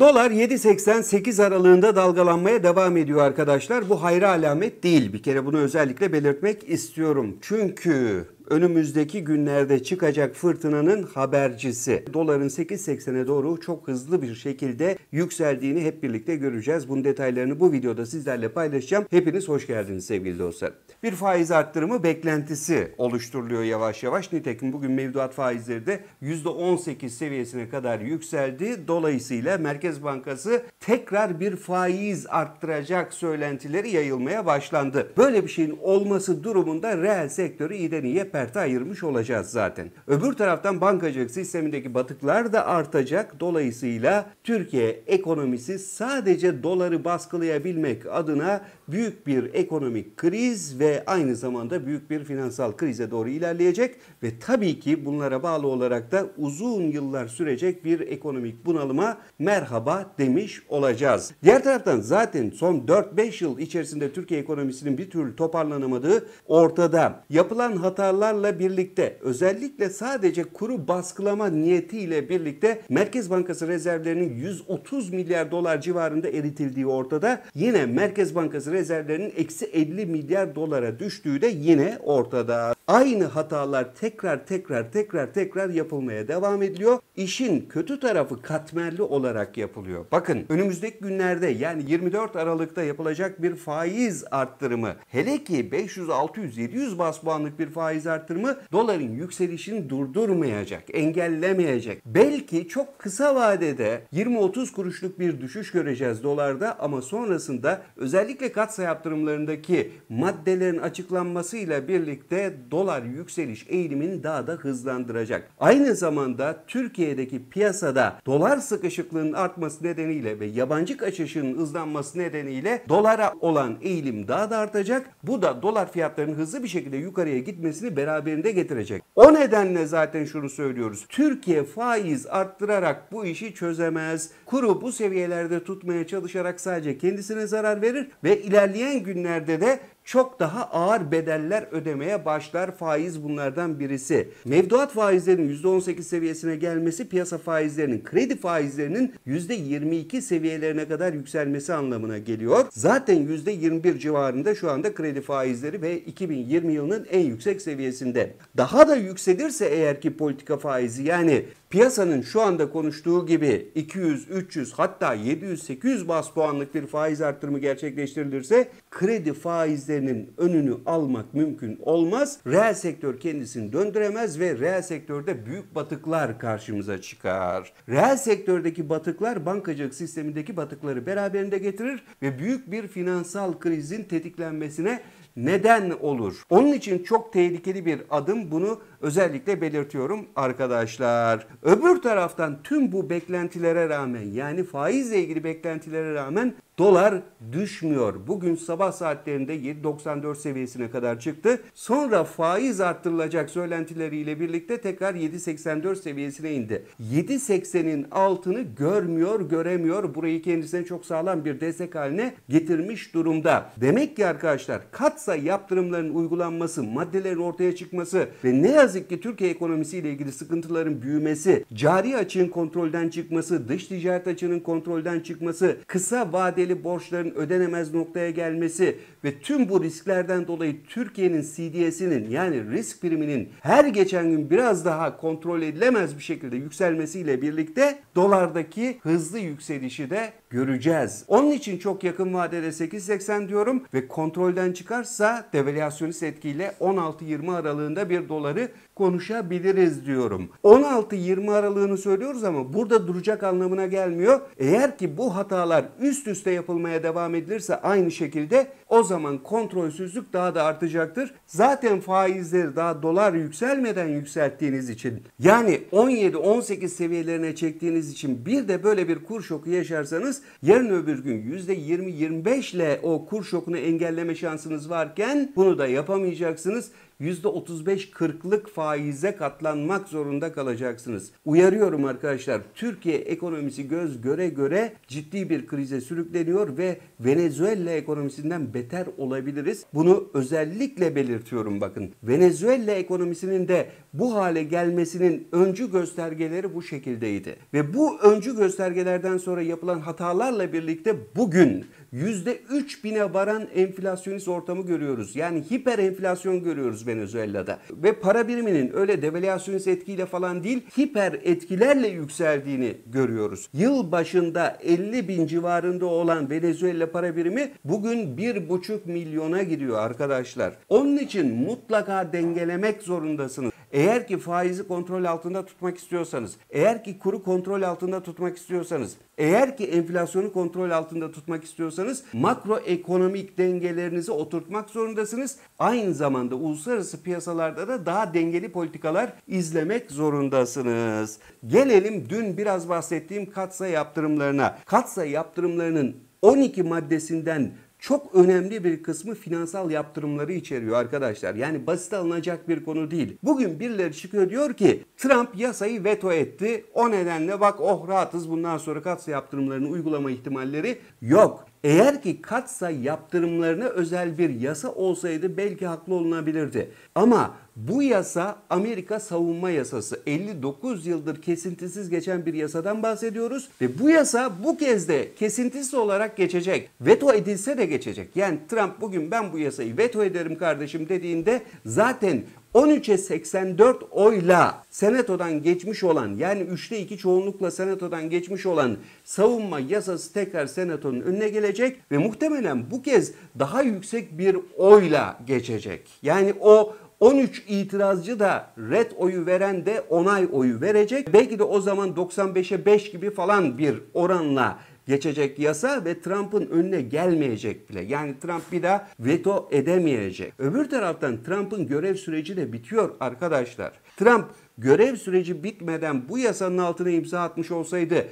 Dolar 7.88 aralığında dalgalanmaya devam ediyor arkadaşlar. Bu hayra alamet değil. Bir kere bunu özellikle belirtmek istiyorum. Çünkü önümüzdeki günlerde çıkacak fırtınanın habercisi. Doların 8.80'e doğru çok hızlı bir şekilde yükseldiğini hep birlikte göreceğiz. Bunun detaylarını bu videoda sizlerle paylaşacağım. Hepiniz hoş geldiniz sevgili dostlar. Bir faiz arttırımı beklentisi oluşturuluyor yavaş yavaş. Nitekim bugün mevduat faizleri de %18 seviyesine kadar yükseldi. Dolayısıyla Merkez Bankası tekrar bir faiz arttıracak söylentileri yayılmaya başlandı. Böyle bir şeyin olması durumunda reel sektörü iyiden iyiye perte ayırmış olacağız zaten. Öbür taraftan bankacılık sistemindeki batıklar da artacak. Dolayısıyla Türkiye ekonomisi sadece doları baskılayabilmek adına büyük bir ekonomik kriz ve aynı zamanda büyük bir finansal krize doğru ilerleyecek ve tabii ki bunlara bağlı olarak da uzun yıllar sürecek bir ekonomik bunalıma merhaba demiş olacağız. Diğer taraftan zaten son 4-5 yıl içerisinde Türkiye ekonomisinin bir türlü toparlanamadığı ortada. Yapılan hatalar baskılamalarla birlikte özellikle sadece kuru baskılama niyetiyle birlikte Merkez Bankası rezervlerinin 130 milyar dolar civarında eritildiği ortada. Yine Merkez Bankası rezervlerinin eksi 50 milyar dolara düştüğü de yine ortada. Aynı hatalar tekrar tekrar tekrar tekrar yapılmaya devam ediliyor. İşin kötü tarafı katmerli olarak yapılıyor. Bakın önümüzdeki günlerde yani 24 Aralık'ta yapılacak bir faiz arttırımı hele ki 500, 600, 700 bas puanlık bir faiz artırımı doların yükselişini durdurmayacak, engellemeyecek. Belki çok kısa vadede 20-30 kuruşluk bir düşüş göreceğiz dolarda ama sonrasında özellikle katsayı yaptırımlarındaki maddelerin açıklanmasıyla birlikte dolar yükseliş eğilimini daha da hızlandıracak. Aynı zamanda Türkiye'deki piyasada dolar sıkışıklığının artması nedeniyle ve yabancı kaçışının hızlanması nedeniyle dolara olan eğilim daha da artacak. Bu da dolar fiyatlarının hızlı bir şekilde yukarıya gitmesini beraberinde getirecek. O nedenle zaten şunu söylüyoruz. Türkiye faiz arttırarak bu işi çözemez. Kuru bu seviyelerde tutmaya çalışarak sadece kendisine zarar verir ve ilerleyen günlerde de çok daha ağır bedeller ödemeye başlar. Faiz bunlardan birisi. Mevduat faizlerinin %18 seviyesine gelmesi piyasa faizlerinin, kredi faizlerinin %22 seviyelerine kadar yükselmesi anlamına geliyor. Zaten %21 civarında şu anda kredi faizleri ve 2020 yılının en yüksek seviyesinde. Daha da yükselirse eğer ki politika faizi yani piyasanın şu anda konuştuğu gibi 200, 300 hatta 700, 800 bas puanlık bir faiz artırımı gerçekleştirilirse kredi faizlerinin önünü almak mümkün olmaz. Reel sektör kendisini döndüremez ve reel sektörde büyük batıklar karşımıza çıkar. Reel sektördeki batıklar bankacılık sistemindeki batıkları beraberinde getirir ve büyük bir finansal krizin tetiklenmesine neden olur? Onun için çok tehlikeli bir adım bunu özellikle belirtiyorum arkadaşlar. Öbür taraftan tüm bu beklentilere rağmen yani faizle ilgili beklentilere rağmen Dolar düşmüyor. Bugün sabah saatlerinde 7.94 seviyesine kadar çıktı. Sonra faiz arttırılacak söylentileriyle birlikte tekrar 7.84 seviyesine indi. 7.80'in altını görmüyor, göremiyor. Burayı kendisine çok sağlam bir destek haline getirmiş durumda. Demek ki arkadaşlar katsa yaptırımların uygulanması, maddelerin ortaya çıkması ve ne yazık ki Türkiye ekonomisiyle ilgili sıkıntıların büyümesi, cari açığın kontrolden çıkması, dış ticaret açığının kontrolden çıkması, kısa vadeli vadeli borçların ödenemez noktaya gelmesi ve tüm bu risklerden dolayı Türkiye'nin CDS'inin yani risk priminin her geçen gün biraz daha kontrol edilemez bir şekilde yükselmesiyle birlikte dolardaki hızlı yükselişi de göreceğiz. Onun için çok yakın vadede 8.80 diyorum ve kontrolden çıkarsa devalüasyonist etkiyle 16-20 aralığında bir doları konuşabiliriz diyorum. 16-20 aralığını söylüyoruz ama burada duracak anlamına gelmiyor. Eğer ki bu hatalar üst üste yapılmaya devam edilirse aynı şekilde o zaman kontrolsüzlük daha da artacaktır. Zaten faizleri daha dolar yükselmeden yükselttiğiniz için yani 17-18 seviyelerine çektiğiniz için bir de böyle bir kur şoku yaşarsanız yarın öbür gün %20-25 ile o kur şokunu engelleme şansınız varken bunu da yapamayacaksınız. %35-40'lık faize katlanmak zorunda kalacaksınız. Uyarıyorum arkadaşlar Türkiye ekonomisi göz göre göre ciddi bir krize sürükleniyor ve Venezuela ekonomisinden beter olabiliriz. Bunu özellikle belirtiyorum bakın. Venezuela ekonomisinin de bu hale gelmesinin öncü göstergeleri bu şekildeydi. Ve bu öncü göstergelerden sonra yapılan hatalarla birlikte bugün %3000'e varan enflasyonist ortamı görüyoruz. Yani hiper enflasyon görüyoruz Venezuela'da. Ve para biriminin öyle devalüasyonist etkiyle falan değil hiper etkilerle yükseldiğini görüyoruz. Yıl başında 50 bin civarında olan Venezuela para birimi bugün 1,5 milyona gidiyor arkadaşlar. Onun için mutlaka dengelemek zorundasınız. Eğer ki faizi kontrol altında tutmak istiyorsanız, eğer ki kuru kontrol altında tutmak istiyorsanız, eğer ki enflasyonu kontrol altında tutmak istiyorsanız makroekonomik dengelerinizi oturtmak zorundasınız. Aynı zamanda uluslararası piyasalarda da daha dengeli politikalar izlemek zorundasınız. Gelelim dün biraz bahsettiğim katsa yaptırımlarına. Katsa yaptırımlarının 12 maddesinden çok önemli bir kısmı finansal yaptırımları içeriyor arkadaşlar. Yani basit alınacak bir konu değil. Bugün birileri çıkıyor diyor ki Trump yasayı veto etti. O nedenle bak oh rahatız bundan sonra katsa yaptırımlarını uygulama ihtimalleri yok. Eğer ki katsayı yaptırımlarına özel bir yasa olsaydı belki haklı olunabilirdi. Ama bu yasa Amerika savunma yasası. 59 yıldır kesintisiz geçen bir yasadan bahsediyoruz ve bu yasa bu kez de kesintisiz olarak geçecek. Veto edilse de geçecek. Yani Trump bugün ben bu yasayı veto ederim kardeşim dediğinde zaten 13'e 84 oyla senatodan geçmiş olan yani 3'te 2 çoğunlukla senatodan geçmiş olan savunma yasası tekrar senatonun önüne gelecek ve muhtemelen bu kez daha yüksek bir oyla geçecek. Yani o 13 itirazcı da red oyu veren de onay oyu verecek. Belki de o zaman 95'e 5 gibi falan bir oranla geçecek yasa ve Trump'ın önüne gelmeyecek bile. Yani Trump bir daha veto edemeyecek. Öbür taraftan Trump'ın görev süreci de bitiyor arkadaşlar. Trump görev süreci bitmeden bu yasanın altına imza atmış olsaydı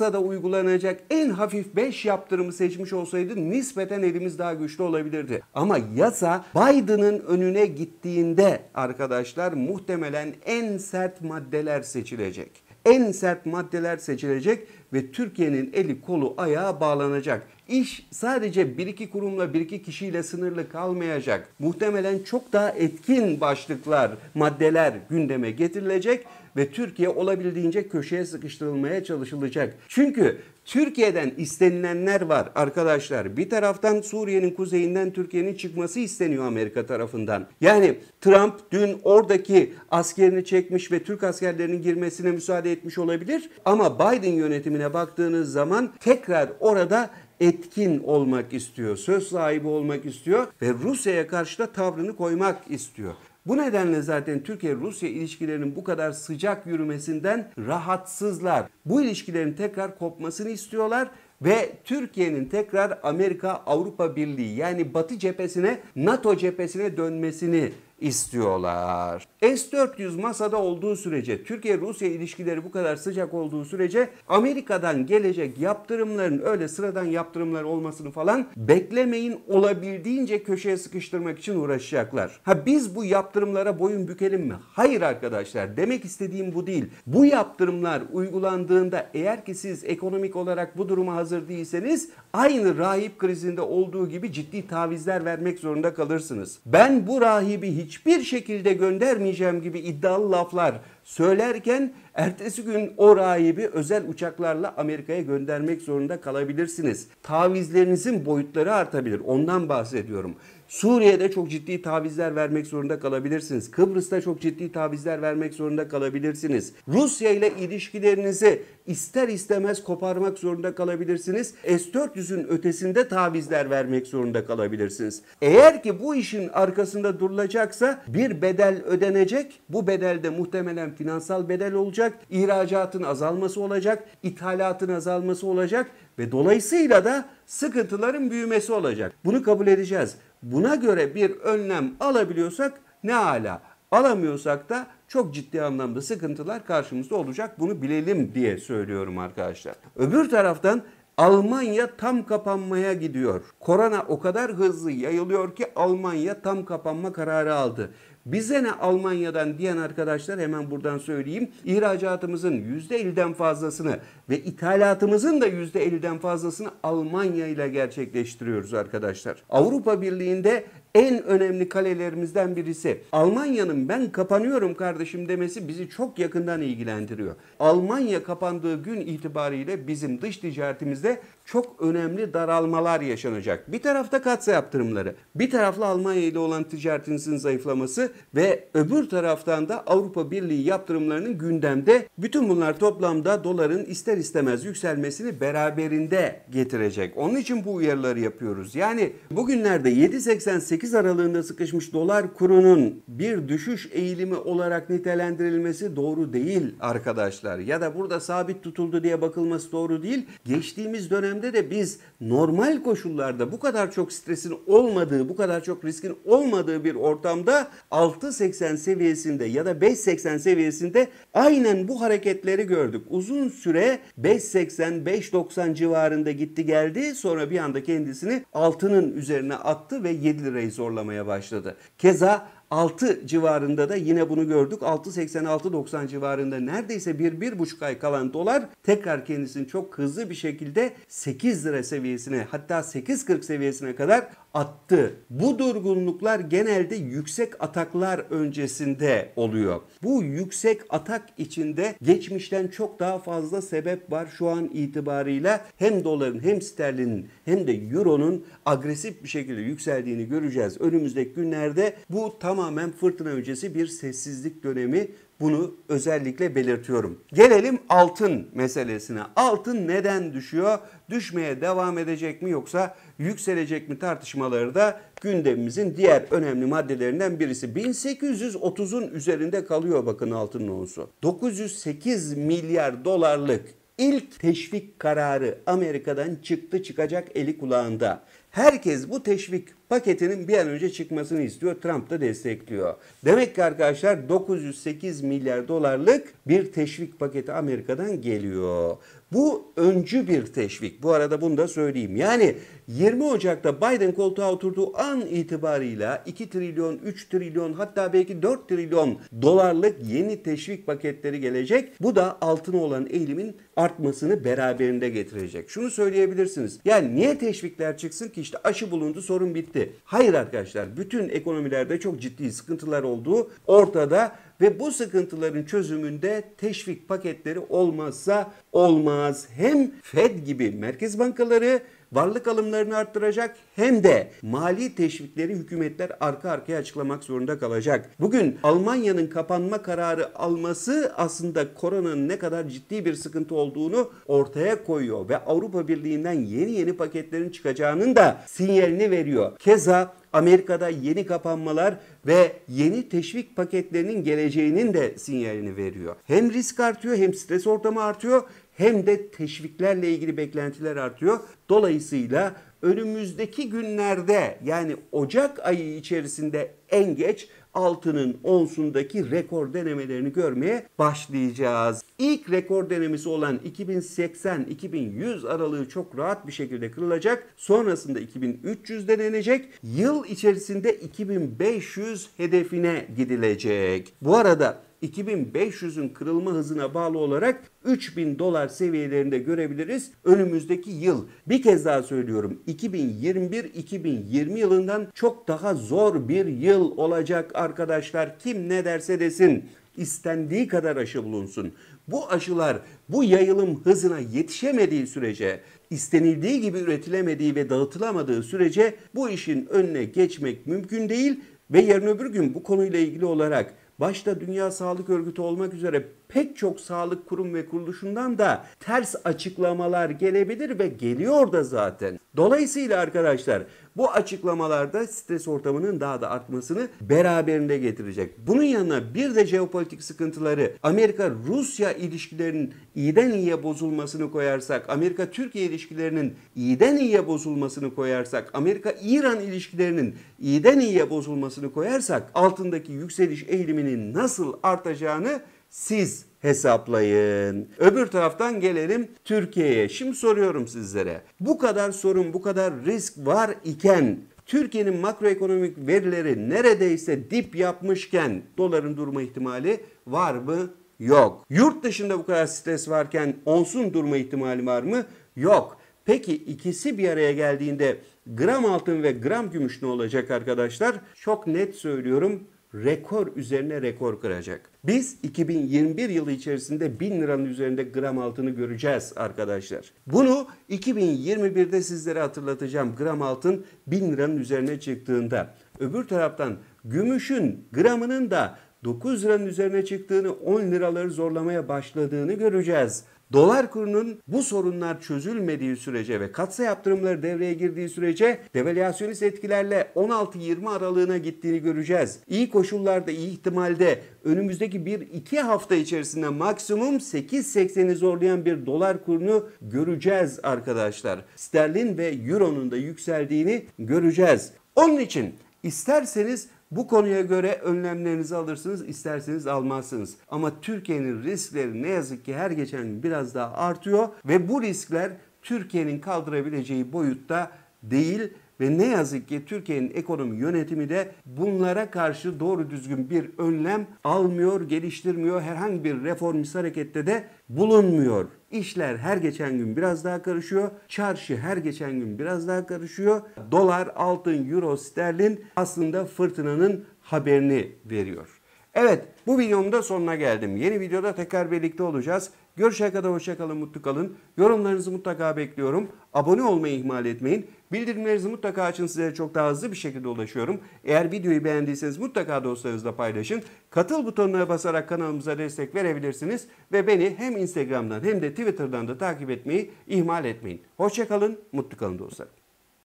da uygulanacak en hafif 5 yaptırımı seçmiş olsaydı nispeten elimiz daha güçlü olabilirdi. Ama yasa Biden'ın önüne gittiğinde arkadaşlar muhtemelen en sert maddeler seçilecek. En sert maddeler seçilecek ve Türkiye'nin eli kolu ayağa bağlanacak. İş sadece bir iki kurumla bir iki kişiyle sınırlı kalmayacak. Muhtemelen çok daha etkin başlıklar, maddeler gündeme getirilecek ve Türkiye olabildiğince köşeye sıkıştırılmaya çalışılacak. Çünkü Türkiye'den istenilenler var arkadaşlar. Bir taraftan Suriye'nin kuzeyinden Türkiye'nin çıkması isteniyor Amerika tarafından. Yani Trump dün oradaki askerini çekmiş ve Türk askerlerinin girmesine müsaade etmiş olabilir. Ama Biden yönetimine baktığınız zaman tekrar orada etkin olmak istiyor, söz sahibi olmak istiyor ve Rusya'ya karşı da tavrını koymak istiyor. Bu nedenle zaten Türkiye-Rusya ilişkilerinin bu kadar sıcak yürümesinden rahatsızlar. Bu ilişkilerin tekrar kopmasını istiyorlar ve Türkiye'nin tekrar Amerika Avrupa Birliği yani Batı cephesine NATO cephesine dönmesini istiyorlar. S-400 masada olduğu sürece, Türkiye-Rusya ilişkileri bu kadar sıcak olduğu sürece Amerika'dan gelecek yaptırımların öyle sıradan yaptırımlar olmasını falan beklemeyin olabildiğince köşeye sıkıştırmak için uğraşacaklar. Ha biz bu yaptırımlara boyun bükelim mi? Hayır arkadaşlar demek istediğim bu değil. Bu yaptırımlar uygulandığında eğer ki siz ekonomik olarak bu duruma hazır değilseniz aynı rahip krizinde olduğu gibi ciddi tavizler vermek zorunda kalırsınız. Ben bu rahibi hiçbir şekilde göndermeyeceğim gibi iddialı laflar söylerken ertesi gün o rahibi özel uçaklarla Amerika'ya göndermek zorunda kalabilirsiniz. Tavizlerinizin boyutları artabilir. Ondan bahsediyorum. Suriye'de çok ciddi tavizler vermek zorunda kalabilirsiniz. Kıbrıs'ta çok ciddi tavizler vermek zorunda kalabilirsiniz. Rusya ile ilişkilerinizi ister istemez koparmak zorunda kalabilirsiniz. S-400'ün ötesinde tavizler vermek zorunda kalabilirsiniz. Eğer ki bu işin arkasında durulacaksa bir bedel ödenecek. Bu bedelde muhtemelen finansal bedel olacak. İhracatın azalması olacak. ithalatın azalması olacak. Ve dolayısıyla da sıkıntıların büyümesi olacak. Bunu kabul edeceğiz. Buna göre bir önlem alabiliyorsak ne ala. Alamıyorsak da çok ciddi anlamda sıkıntılar karşımızda olacak. Bunu bilelim diye söylüyorum arkadaşlar. Öbür taraftan Almanya tam kapanmaya gidiyor. Korona o kadar hızlı yayılıyor ki Almanya tam kapanma kararı aldı. Bize ne Almanya'dan diyen arkadaşlar hemen buradan söyleyeyim. İhracatımızın %50'den fazlasını ve ithalatımızın da %50'den fazlasını Almanya ile gerçekleştiriyoruz arkadaşlar. Avrupa Birliği'nde en önemli kalelerimizden birisi. Almanya'nın ben kapanıyorum kardeşim demesi bizi çok yakından ilgilendiriyor. Almanya kapandığı gün itibariyle bizim dış ticaretimizde çok önemli daralmalar yaşanacak. Bir tarafta katsa yaptırımları, bir tarafla Almanya ile olan ticaretinizin zayıflaması ve öbür taraftan da Avrupa Birliği yaptırımlarının gündemde bütün bunlar toplamda doların ister istemez yükselmesini beraberinde getirecek. Onun için bu uyarıları yapıyoruz. Yani bugünlerde 7.88 8 aralığında sıkışmış dolar kurunun bir düşüş eğilimi olarak nitelendirilmesi doğru değil arkadaşlar. Ya da burada sabit tutuldu diye bakılması doğru değil. Geçtiğimiz dönemde de biz normal koşullarda bu kadar çok stresin olmadığı, bu kadar çok riskin olmadığı bir ortamda 6.80 seviyesinde ya da 5.80 seviyesinde aynen bu hareketleri gördük. Uzun süre 5.80, 5.90 civarında gitti geldi. Sonra bir anda kendisini altının üzerine attı ve 7 lirayı zorlamaya başladı. Keza 6 civarında da yine bunu gördük. 6.86-90 civarında neredeyse 1-1,5 ay kalan dolar tekrar kendisini çok hızlı bir şekilde 8 lira seviyesine hatta 8.40 seviyesine kadar attı. Bu durgunluklar genelde yüksek ataklar öncesinde oluyor. Bu yüksek atak içinde geçmişten çok daha fazla sebep var şu an itibarıyla. Hem doların hem sterlinin hem de euronun agresif bir şekilde yükseldiğini göreceğiz. Önümüzdeki günlerde bu tam tamamen fırtına öncesi bir sessizlik dönemi bunu özellikle belirtiyorum. Gelelim altın meselesine. Altın neden düşüyor? Düşmeye devam edecek mi yoksa yükselecek mi tartışmaları da gündemimizin diğer önemli maddelerinden birisi. 1830'un üzerinde kalıyor bakın altın onsu. 908 milyar dolarlık ilk teşvik kararı Amerika'dan çıktı çıkacak eli kulağında. Herkes bu teşvik paketinin bir an önce çıkmasını istiyor. Trump da destekliyor. Demek ki arkadaşlar 908 milyar dolarlık bir teşvik paketi Amerika'dan geliyor. Bu öncü bir teşvik. Bu arada bunu da söyleyeyim. Yani 20 Ocak'ta Biden koltuğa oturduğu an itibarıyla 2 trilyon, 3 trilyon hatta belki 4 trilyon dolarlık yeni teşvik paketleri gelecek. Bu da altına olan eğilimin artmasını beraberinde getirecek. Şunu söyleyebilirsiniz. Yani niye teşvikler çıksın ki işte aşı bulundu sorun bitti gitti. Hayır arkadaşlar bütün ekonomilerde çok ciddi sıkıntılar olduğu ortada ve bu sıkıntıların çözümünde teşvik paketleri olmazsa olmaz. Hem Fed gibi merkez bankaları varlık alımlarını arttıracak hem de mali teşvikleri hükümetler arka arkaya açıklamak zorunda kalacak. Bugün Almanya'nın kapanma kararı alması aslında koronanın ne kadar ciddi bir sıkıntı olduğunu ortaya koyuyor ve Avrupa Birliği'nden yeni yeni paketlerin çıkacağının da sinyalini veriyor. Keza Amerika'da yeni kapanmalar ve yeni teşvik paketlerinin geleceğinin de sinyalini veriyor. Hem risk artıyor hem stres ortamı artıyor hem de teşviklerle ilgili beklentiler artıyor. Dolayısıyla önümüzdeki günlerde yani Ocak ayı içerisinde en geç altının onsundaki rekor denemelerini görmeye başlayacağız. İlk rekor denemesi olan 2080-2100 aralığı çok rahat bir şekilde kırılacak. Sonrasında 2300 denenecek. Yıl içerisinde 2500 hedefine gidilecek. Bu arada 2500'ün kırılma hızına bağlı olarak 3000 dolar seviyelerinde görebiliriz önümüzdeki yıl. Bir kez daha söylüyorum 2021-2020 yılından çok daha zor bir yıl olacak arkadaşlar. Kim ne derse desin istendiği kadar aşı bulunsun. Bu aşılar bu yayılım hızına yetişemediği sürece, istenildiği gibi üretilemediği ve dağıtılamadığı sürece bu işin önüne geçmek mümkün değil ve yarın öbür gün bu konuyla ilgili olarak başta Dünya Sağlık Örgütü olmak üzere pek çok sağlık kurum ve kuruluşundan da ters açıklamalar gelebilir ve geliyor da zaten. Dolayısıyla arkadaşlar bu açıklamalarda stres ortamının daha da artmasını beraberinde getirecek. Bunun yanına bir de jeopolitik sıkıntıları Amerika-Rusya ilişkilerinin iyiden iyiye bozulmasını koyarsak, Amerika-Türkiye ilişkilerinin iyiden iyiye bozulmasını koyarsak, Amerika-İran ilişkilerinin iyiden iyiye bozulmasını koyarsak altındaki yükseliş eğiliminin nasıl artacağını siz hesaplayın. Öbür taraftan gelelim Türkiye'ye. Şimdi soruyorum sizlere. Bu kadar sorun, bu kadar risk var iken Türkiye'nin makroekonomik verileri neredeyse dip yapmışken doların durma ihtimali var mı? Yok. Yurt dışında bu kadar stres varken onsun durma ihtimali var mı? Yok. Peki ikisi bir araya geldiğinde gram altın ve gram gümüş ne olacak arkadaşlar? Çok net söylüyorum rekor üzerine rekor kıracak. Biz 2021 yılı içerisinde 1000 liranın üzerinde gram altını göreceğiz arkadaşlar. Bunu 2021'de sizlere hatırlatacağım. Gram altın 1000 liranın üzerine çıktığında. Öbür taraftan gümüşün gramının da 9 liranın üzerine çıktığını 10 liraları zorlamaya başladığını göreceğiz. Dolar kurunun bu sorunlar çözülmediği sürece ve katsa yaptırımları devreye girdiği sürece devalüasyonist etkilerle 16-20 aralığına gittiğini göreceğiz. İyi koşullarda iyi ihtimalde önümüzdeki 1-2 hafta içerisinde maksimum 8.80'i zorlayan bir dolar kurunu göreceğiz arkadaşlar. Sterlin ve Euro'nun da yükseldiğini göreceğiz. Onun için isterseniz bu konuya göre önlemlerinizi alırsınız, isterseniz almazsınız. Ama Türkiye'nin riskleri ne yazık ki her geçen gün biraz daha artıyor ve bu riskler Türkiye'nin kaldırabileceği boyutta değil ve ne yazık ki Türkiye'nin ekonomi yönetimi de bunlara karşı doğru düzgün bir önlem almıyor, geliştirmiyor. Herhangi bir reformist harekette de bulunmuyor. İşler her geçen gün biraz daha karışıyor. Çarşı her geçen gün biraz daha karışıyor. Dolar, altın, euro, sterlin aslında fırtınanın haberini veriyor. Evet bu videomda sonuna geldim. Yeni videoda tekrar birlikte olacağız. Görüşe kadar hoşçakalın kalın, mutlu kalın. Yorumlarınızı mutlaka bekliyorum. Abone olmayı ihmal etmeyin. Bildirimlerinizi mutlaka açın size çok daha hızlı bir şekilde ulaşıyorum. Eğer videoyu beğendiyseniz mutlaka dostlarınızla paylaşın. Katıl butonuna basarak kanalımıza destek verebilirsiniz. Ve beni hem Instagram'dan hem de Twitter'dan da takip etmeyi ihmal etmeyin. hoşçakalın kalın, mutlu kalın dostlarım.